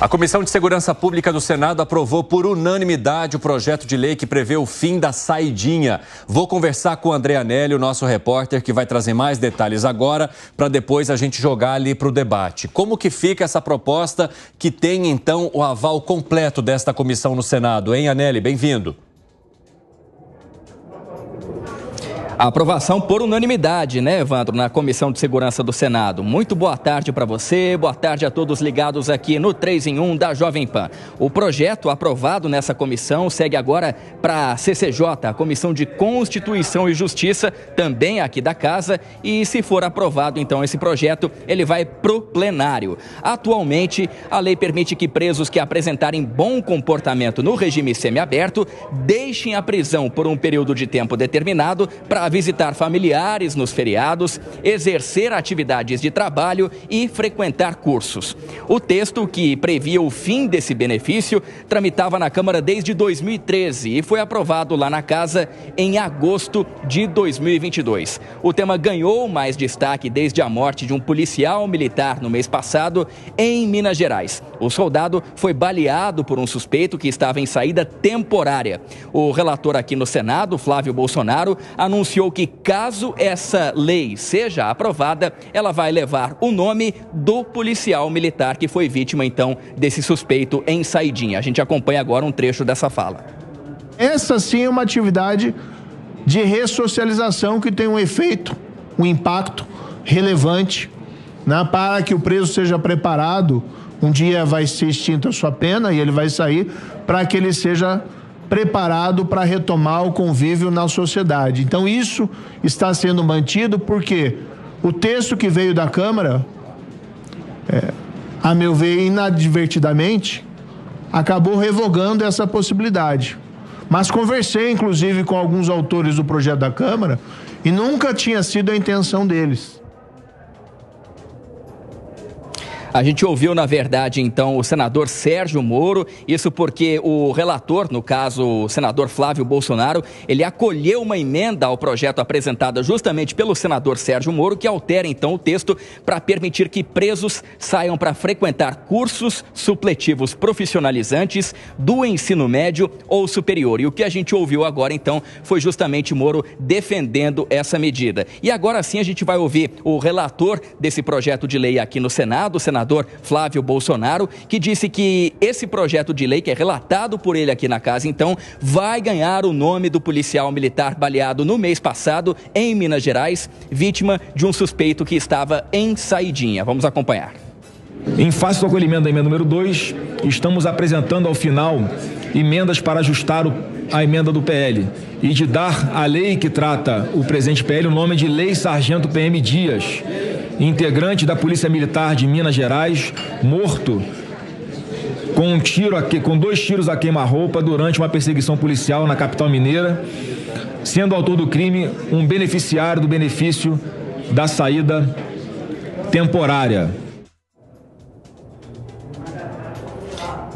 A Comissão de Segurança Pública do Senado aprovou por unanimidade o projeto de lei que prevê o fim da saidinha. Vou conversar com o André Anelli, o nosso repórter, que vai trazer mais detalhes agora, para depois a gente jogar ali para o debate. Como que fica essa proposta que tem, então, o aval completo desta comissão no Senado? Hein, Anelli? Bem-vindo. A aprovação por unanimidade, né, Evandro, na Comissão de Segurança do Senado. Muito boa tarde para você, boa tarde a todos ligados aqui no 3 em 1 da Jovem Pan. O projeto aprovado nessa comissão segue agora para a CCJ, a Comissão de Constituição e Justiça, também aqui da Casa, e se for aprovado então esse projeto, ele vai pro plenário. Atualmente, a lei permite que presos que apresentarem bom comportamento no regime semiaberto deixem a prisão por um período de tempo determinado para visitar familiares nos feriados, exercer atividades de trabalho e frequentar cursos. O texto que previa o fim desse benefício tramitava na Câmara desde 2013 e foi aprovado lá na casa em agosto de 2022. O tema ganhou mais destaque desde a morte de um policial militar no mês passado em Minas Gerais. O soldado foi baleado por um suspeito que estava em saída temporária. O relator aqui no Senado, Flávio Bolsonaro, anunciou anunciou que, caso essa lei seja aprovada, ela vai levar o nome do policial militar que foi vítima, então, desse suspeito em Saidinha. A gente acompanha agora um trecho dessa fala. Essa sim é uma atividade de ressocialização que tem um efeito, um impacto relevante né, para que o preso seja preparado. Um dia vai ser extinta a sua pena e ele vai sair para que ele seja preparado para retomar o convívio na sociedade. Então, isso está sendo mantido porque o texto que veio da Câmara, é, a meu ver, inadvertidamente, acabou revogando essa possibilidade. Mas conversei, inclusive, com alguns autores do projeto da Câmara e nunca tinha sido a intenção deles. A gente ouviu, na verdade, então, o senador Sérgio Moro, isso porque o relator, no caso, o senador Flávio Bolsonaro, ele acolheu uma emenda ao projeto apresentada justamente pelo senador Sérgio Moro, que altera, então, o texto para permitir que presos saiam para frequentar cursos supletivos profissionalizantes do ensino médio ou superior. E o que a gente ouviu agora, então, foi justamente Moro defendendo essa medida. E agora sim a gente vai ouvir o relator desse projeto de lei aqui no Senado, o senador senador Flávio Bolsonaro, que disse que esse projeto de lei, que é relatado por ele aqui na casa, então, vai ganhar o nome do policial militar baleado no mês passado em Minas Gerais, vítima de um suspeito que estava em saidinha. Vamos acompanhar. Em face do acolhimento da emenda número 2, estamos apresentando ao final emendas para ajustar o, a emenda do PL e de dar à lei que trata o presente PL o nome de Lei Sargento PM Dias, integrante da Polícia Militar de Minas Gerais, morto com um tiro a que, com dois tiros a queima-roupa durante uma perseguição policial na capital mineira, sendo autor do crime um beneficiário do benefício da saída temporária.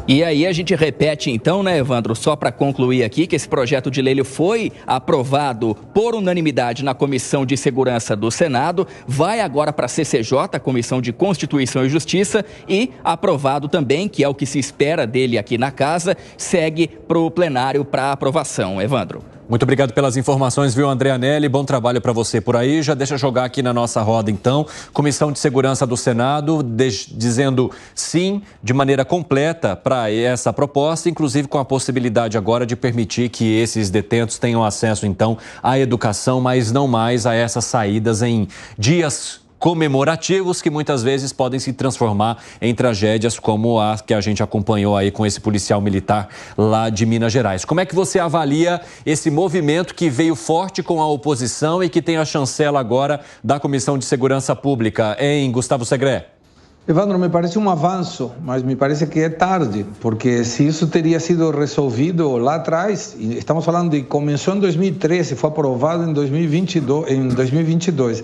E aí a gente repete então, né, Evandro, só para concluir aqui que esse projeto de lei foi aprovado por unanimidade na Comissão de Segurança do Senado, vai agora para a CCJ, Comissão de Constituição e Justiça, e aprovado também, que é o que se espera dele aqui na casa, segue para o plenário para aprovação. Evandro. Muito obrigado pelas informações, viu, André Anelli? Bom trabalho para você por aí. Já deixa jogar aqui na nossa roda, então. Comissão de Segurança do Senado dizendo sim de maneira completa para essa proposta, inclusive com a possibilidade agora de permitir que esses detentos tenham acesso, então, à educação, mas não mais a essas saídas em dias comemorativos que muitas vezes podem se transformar em tragédias como a que a gente acompanhou aí com esse policial militar lá de Minas Gerais. Como é que você avalia esse movimento que veio forte com a oposição e que tem a chancela agora da Comissão de Segurança Pública, em Gustavo Segré? Evandro, me parece um avanço, mas me parece que é tarde, porque se isso teria sido resolvido lá atrás, estamos falando de começou em 2013, foi aprovado em 2022, em 2022.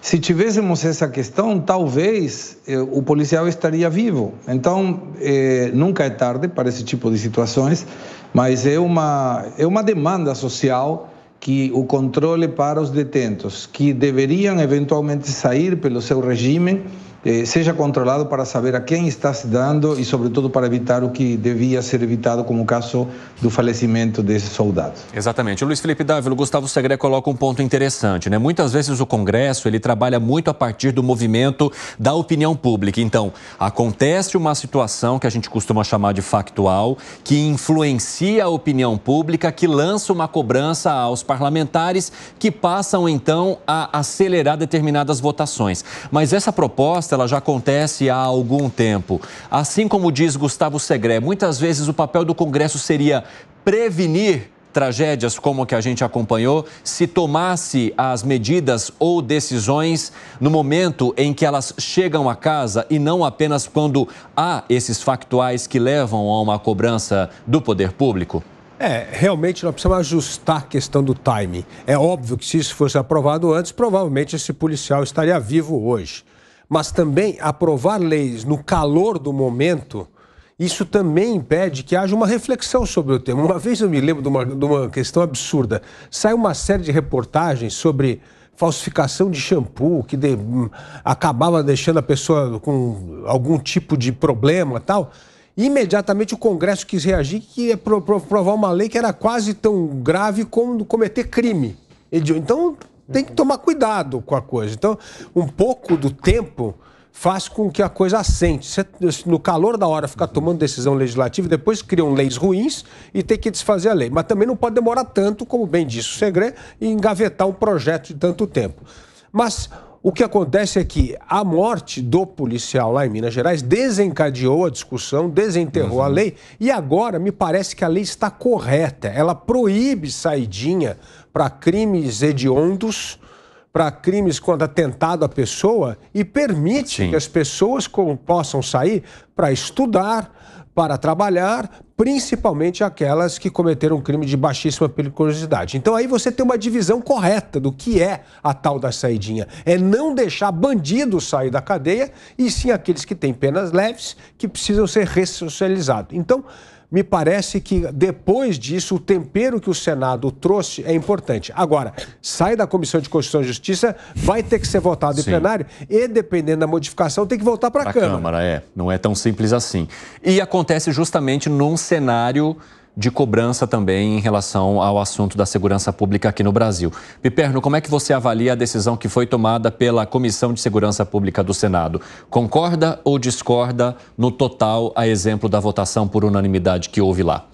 Se tivéssemos essa questão, talvez eh, o policial estaria vivo. Então, eh, nunca é tarde para esse tipo de situações, mas é uma, é uma demanda social que o controle para os detentos, que deveriam eventualmente sair pelo seu regime eh, seja controlado para saber a quem está se dando e, sobretudo, para evitar o que devia ser evitado, como o caso do falecimento desse soldado. Exatamente. O Luiz Felipe Dávila, Gustavo Segre coloca um ponto interessante, né? Muitas vezes o Congresso ele trabalha muito a partir do movimento da opinião pública. Então, acontece uma situação que a gente costuma chamar de factual, que influencia a opinião pública, que lança uma cobrança aos parlamentares, que passam então a acelerar determinadas votações. Mas essa proposta proposta ela já acontece há algum tempo. Assim como diz Gustavo Segré, muitas vezes o papel do Congresso seria prevenir tragédias como a que a gente acompanhou, se tomasse as medidas ou decisões no momento em que elas chegam à casa e não apenas quando há esses factuais que levam a uma cobrança do poder público? É, realmente nós precisamos ajustar a questão do timing. É óbvio que se isso fosse aprovado antes, provavelmente esse policial estaria vivo hoje mas também aprovar leis no calor do momento, isso também impede que haja uma reflexão sobre o tema. Uma vez eu me lembro de uma, de uma questão absurda. Sai uma série de reportagens sobre falsificação de shampoo, que de, hum, acabava deixando a pessoa com algum tipo de problema tal. E imediatamente o Congresso quis reagir que ia aprovar uma lei que era quase tão grave como cometer crime. Então, tem que tomar cuidado com a coisa. Então, um pouco do tempo faz com que a coisa assente. Você, no calor da hora, ficar tomando decisão legislativa, depois criam leis ruins e tem que desfazer a lei. Mas também não pode demorar tanto, como bem disse o Segre, e engavetar um projeto de tanto tempo. Mas o que acontece é que a morte do policial lá em Minas Gerais desencadeou a discussão, desenterrou uhum. a lei, e agora me parece que a lei está correta. Ela proíbe saidinha para crimes hediondos, para crimes quando atentado à pessoa e permite Sim. que as pessoas possam sair para estudar, para trabalhar, principalmente aquelas que cometeram um crime de baixíssima periculosidade. Então aí você tem uma divisão correta do que é a tal da saidinha. É não deixar bandidos sair da cadeia e sim aqueles que têm penas leves que precisam ser ressocializados. Então, me parece que depois disso, o tempero que o Senado trouxe é importante. Agora, sai da Comissão de Constituição e Justiça, vai ter que ser votado Sim. em plenário e, dependendo da modificação, tem que voltar para a Câmara. Câmara, é. Não é tão simples assim. E acontece justamente num cenário de cobrança também em relação ao assunto da segurança pública aqui no Brasil. Piperno, como é que você avalia a decisão que foi tomada pela Comissão de Segurança Pública do Senado? Concorda ou discorda no total a exemplo da votação por unanimidade que houve lá?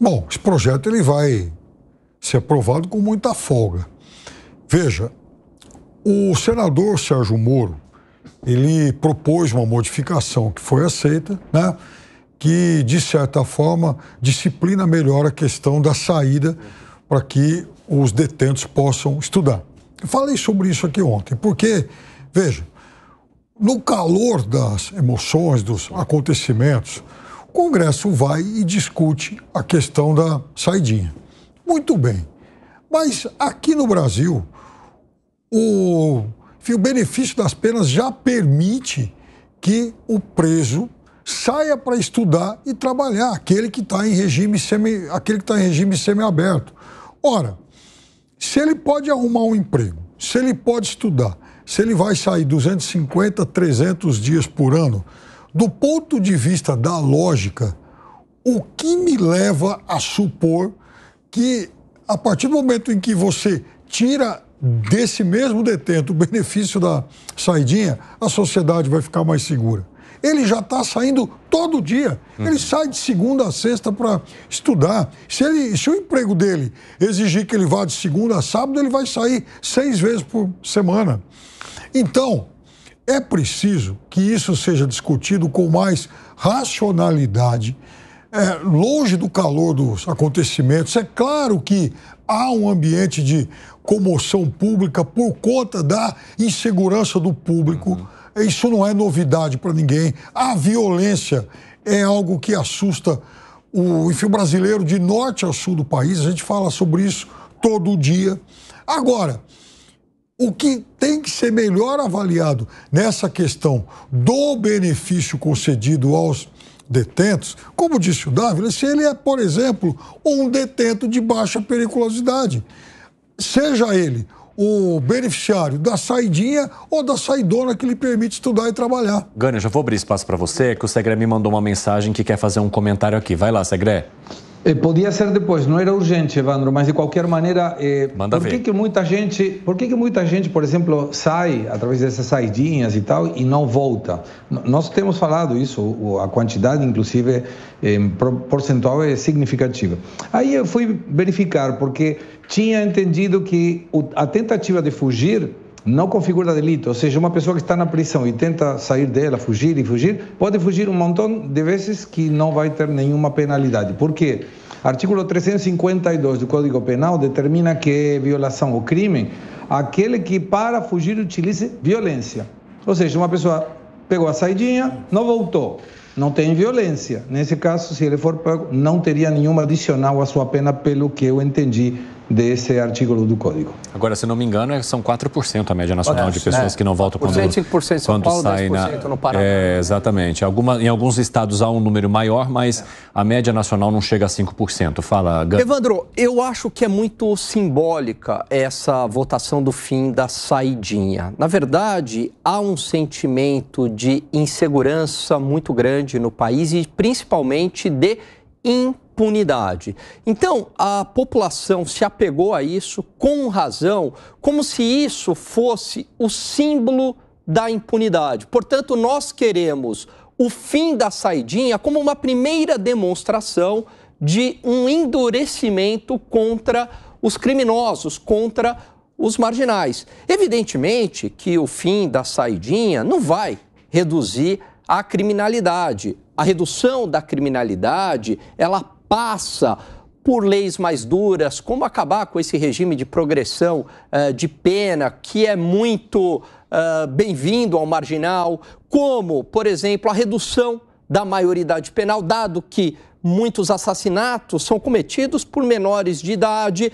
Bom, esse projeto ele vai ser aprovado com muita folga. Veja, o senador Sérgio Moro, ele propôs uma modificação que foi aceita, né? que, de certa forma, disciplina melhor a questão da saída para que os detentos possam estudar. Eu falei sobre isso aqui ontem, porque, veja, no calor das emoções, dos acontecimentos, o Congresso vai e discute a questão da saidinha. Muito bem. Mas aqui no Brasil, o, enfim, o benefício das penas já permite que o preso saia para estudar e trabalhar, aquele que está em regime semi, aquele que está em regime semiaberto. Ora, se ele pode arrumar um emprego, se ele pode estudar, se ele vai sair 250, 300 dias por ano, do ponto de vista da lógica, o que me leva a supor que a partir do momento em que você tira desse mesmo detento o benefício da saidinha, a sociedade vai ficar mais segura ele já está saindo todo dia. Uhum. Ele sai de segunda a sexta para estudar. Se, ele, se o emprego dele exigir que ele vá de segunda a sábado, ele vai sair seis vezes por semana. Então, é preciso que isso seja discutido com mais racionalidade, é, longe do calor dos acontecimentos. É claro que há um ambiente de comoção pública por conta da insegurança do público. Uhum isso não é novidade para ninguém. A violência é algo que assusta o enfim, brasileiro de norte a sul do país. A gente fala sobre isso todo dia. Agora, o que tem que ser melhor avaliado nessa questão do benefício concedido aos detentos, como disse o Dávila, se ele é, por exemplo, um detento de baixa periculosidade, seja ele o beneficiário da saidinha ou da saidona que lhe permite estudar e trabalhar. Gânia, já vou abrir espaço para você, que o Segré me mandou uma mensagem que quer fazer um comentário aqui. Vai lá, Segré. Eh, podia ser depois, não era urgente, Evandro, mas de qualquer maneira, eh, por que, que muita gente, por que, que muita gente, por exemplo, sai através dessas saidinhas e tal e não volta? Nós temos falado isso, a quantidade, inclusive, eh, percentual é significativa. Aí eu fui verificar porque tinha entendido que a tentativa de fugir não configura delito. Ou seja, uma pessoa que está na prisão e tenta sair dela, fugir e fugir, pode fugir um montão de vezes que não vai ter nenhuma penalidade. Por quê? Artigo 352 do Código Penal determina que é violação ou crime aquele que para fugir utilize violência. Ou seja, uma pessoa pegou a saidinha, não voltou, não tem violência. Nesse caso, se ele for pego, não teria nenhuma adicional à sua pena, pelo que eu entendi desse artigo do Código. Agora, se não me engano, é, são 4% a média nacional Olha, de pessoas é. que não votam quando, quando saem sai na... no Paraná. É, exatamente. Alguma, em alguns estados há um número maior, mas é. a média nacional não chega a 5%. Fala, Evandro, eu acho que é muito simbólica essa votação do fim da saidinha. Na verdade, há um sentimento de insegurança muito grande no país e principalmente de impunidade. Então, a população se apegou a isso com razão, como se isso fosse o símbolo da impunidade. Portanto, nós queremos o fim da saidinha como uma primeira demonstração de um endurecimento contra os criminosos, contra os marginais. Evidentemente que o fim da saidinha não vai reduzir a criminalidade. A redução da criminalidade, ela passa por leis mais duras, como acabar com esse regime de progressão uh, de pena que é muito uh, bem-vindo ao marginal, como, por exemplo, a redução da maioridade penal, dado que muitos assassinatos são cometidos por menores de idade.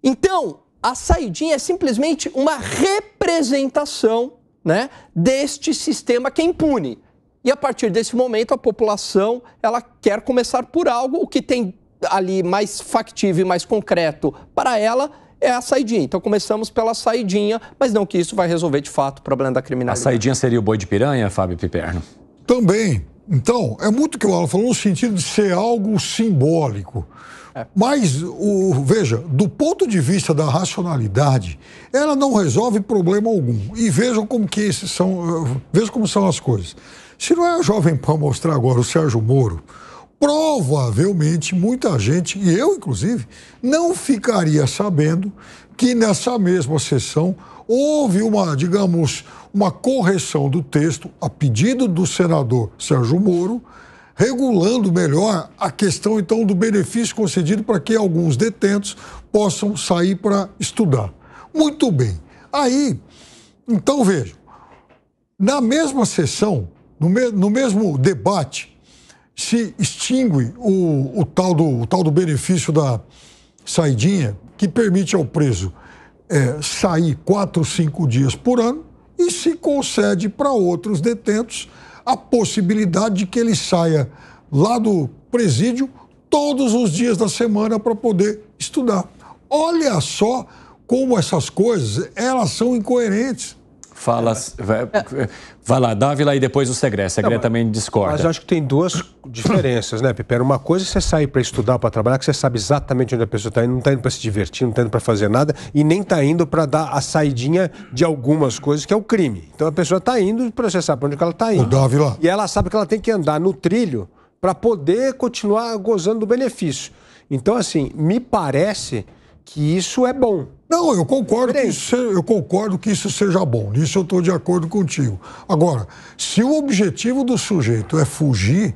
Então, a saidinha é simplesmente uma representação né, deste sistema que é impune e a partir desse momento a população ela quer começar por algo, o que tem ali mais factível e mais concreto para ela é a saidinha. Então começamos pela saidinha, mas não que isso vai resolver de fato o problema da criminalidade. A saidinha seria o boi de piranha, Fábio Piperno? Também. Então, é muito que o Alan falou no sentido de ser algo simbólico. É. Mas, o, veja, do ponto de vista da racionalidade, ela não resolve problema algum. E vejam como que esses são, eh, vejam como são as coisas. Se não é a Jovem Pan mostrar agora o Sérgio Moro, provavelmente muita gente, e eu inclusive, não ficaria sabendo que nessa mesma sessão houve uma, digamos, uma correção do texto a pedido do senador Sérgio Moro, regulando melhor a questão então do benefício concedido para que alguns detentos possam sair para estudar. Muito bem. Aí, então vejo, na mesma sessão no, me, no mesmo debate, se extingue o, o, tal do, o tal do benefício da saidinha, que permite ao preso é, sair quatro, cinco dias por ano, e se concede para outros detentos a possibilidade de que ele saia lá do presídio todos os dias da semana para poder estudar. Olha só como essas coisas, elas são incoerentes. Fala, é, é. vai, lá, Dávila e depois o o segredo também discorda. Mas acho que tem duas diferenças, né, Pepe? Uma coisa é você sair para estudar, para trabalhar, que você sabe exatamente onde a pessoa está indo, não está indo para se divertir, não está indo para fazer nada e nem está indo para dar a saidinha de algumas coisas, que é o crime. Então a pessoa está indo para você saber para onde ela está indo. O Dávila. E ela sabe que ela tem que andar no trilho para poder continuar gozando do benefício. Então, assim, me parece que isso é bom. Não, eu concordo, que isso, eu concordo que isso seja bom. Nisso eu estou de acordo contigo. Agora, se o objetivo do sujeito é fugir,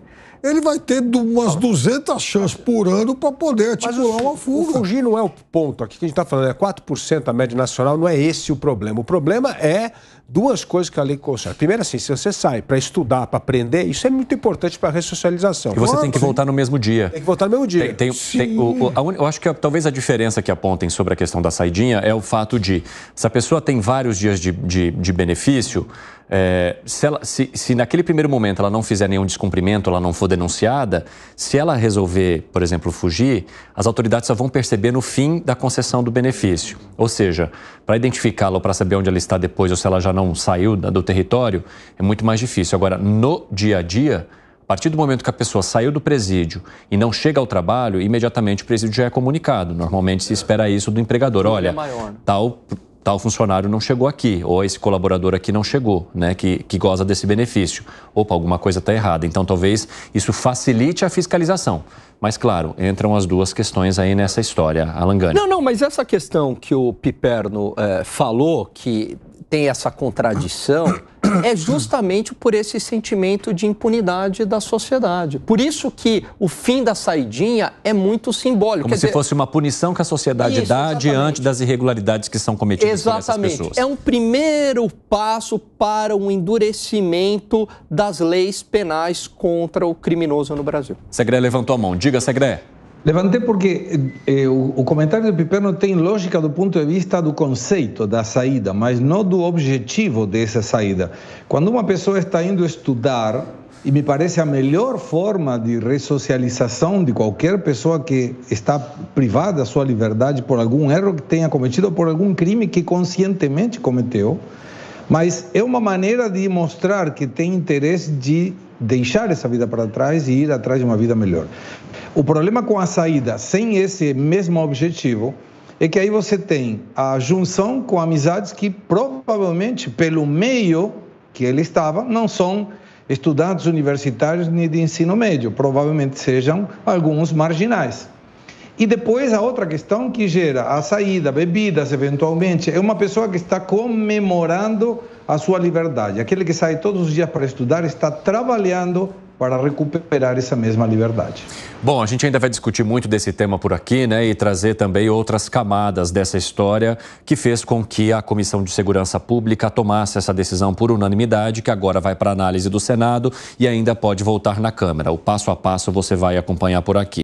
ele vai ter umas 200 ah. chances por ano para poder articular o, uma fuga. O fugir não é o ponto aqui que a gente está falando, é 4% a média nacional, não é esse o problema. O problema é duas coisas que a lei conserva. Primeiro, assim, se você sai para estudar, para aprender, isso é muito importante para a ressocialização. E você tem que voltar no mesmo dia. Tem que voltar no mesmo dia. Tem, tem, tem o, o, un... eu acho que talvez a diferença que apontem sobre a questão da saidinha é o fato de, se a pessoa tem vários dias de, de, de benefício, é, se, ela, se, se naquele primeiro momento ela não fizer nenhum descumprimento, ela não for denunciada, se ela resolver, por exemplo, fugir, as autoridades só vão perceber no fim da concessão do benefício. Ou seja, para identificá-la ou para saber onde ela está depois ou se ela já não saiu do território, é muito mais difícil. Agora, no dia a dia, a partir do momento que a pessoa saiu do presídio e não chega ao trabalho, imediatamente o presídio já é comunicado. Normalmente se espera isso do empregador. É Olha, né? tal tal funcionário não chegou aqui, ou esse colaborador aqui não chegou, né, que, que goza desse benefício. Opa, alguma coisa está errada. Então, talvez isso facilite a fiscalização. Mas, claro, entram as duas questões aí nessa história, Alangani. Não, não, mas essa questão que o Piperno é, falou, que tem essa contradição é justamente por esse sentimento de impunidade da sociedade. Por isso que o fim da saidinha é muito simbólico. Como Quer se dizer... fosse uma punição que a sociedade isso, dá exatamente. diante das irregularidades que são cometidas exatamente. por essas pessoas. É um primeiro passo para um endurecimento das leis penais contra o criminoso no Brasil. Segré levantou a mão. Diga, Segré. Levantei porque eh, eh o, o, comentário do Piperno tem lógica do ponto de vista do conceito da saída, mas não do objetivo dessa saída. Quando uma pessoa está indo estudar, e me parece a melhor forma de ressocialização de qualquer pessoa que está privada da sua liberdade por algum erro que tenha cometido, ou por algum crime que conscientemente cometeu, mas é uma maneira de mostrar que tem interesse de deixar essa vida para trás e ir atrás de uma vida melhor. O problema com a saída sem esse mesmo objetivo é que aí você tem a junção com amizades que provavelmente pelo meio que ele estava não são estudantes universitários nem de ensino médio, provavelmente sejam alguns marginais. E depois a outra questão que gera a saída, bebidas eventualmente, é uma pessoa que está comemorando a sua liberdade. Aquele que sai todos os dias para estudar está trabalhando para recuperar essa mesma liberdade. Bom, a gente ainda vai discutir muito desse tema por aqui, né, e trazer também outras camadas dessa história que fez com que a Comissão de Segurança Pública tomasse essa decisão por unanimidade, que agora vai para análise do Senado e ainda pode voltar na Câmara. O passo a passo você vai acompanhar por aqui.